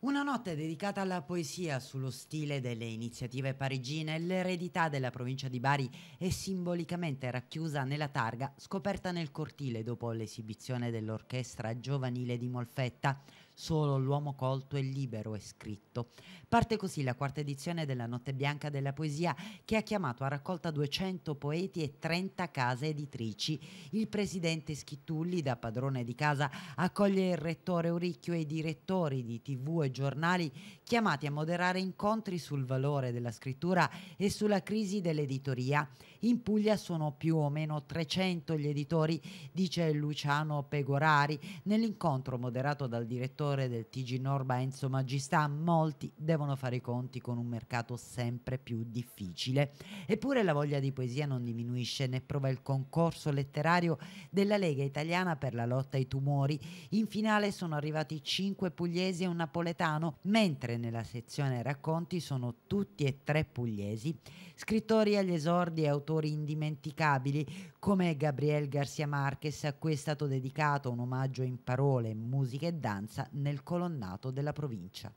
Una notte dedicata alla poesia sullo stile delle iniziative parigine, l'eredità della provincia di Bari è simbolicamente racchiusa nella targa scoperta nel cortile dopo l'esibizione dell'orchestra giovanile di Molfetta. Solo l'uomo colto è libero, è scritto. Parte così la quarta edizione della Notte Bianca della Poesia, che ha chiamato a raccolta 200 poeti e 30 case editrici. Il presidente Schittulli, da padrone di casa, accoglie il rettore Uricchio e i direttori di tv e giornali chiamati a moderare incontri sul valore della scrittura e sulla crisi dell'editoria. In Puglia sono più o meno 300 gli editori, dice Luciano Pegorari, nell'incontro moderato dal direttore direttore del TG Norba Enzo Magistà, molti devono fare i conti con un mercato sempre più difficile. Eppure la voglia di poesia non diminuisce, ne prova il concorso letterario della Lega Italiana per la lotta ai tumori. In finale sono arrivati cinque pugliesi e un napoletano, mentre nella sezione racconti sono tutti e tre pugliesi, scrittori agli esordi e autori indimenticabili come Gabriel Garcia Marquez, a cui è stato dedicato un omaggio in parole, musica e danza nel colonnato della provincia.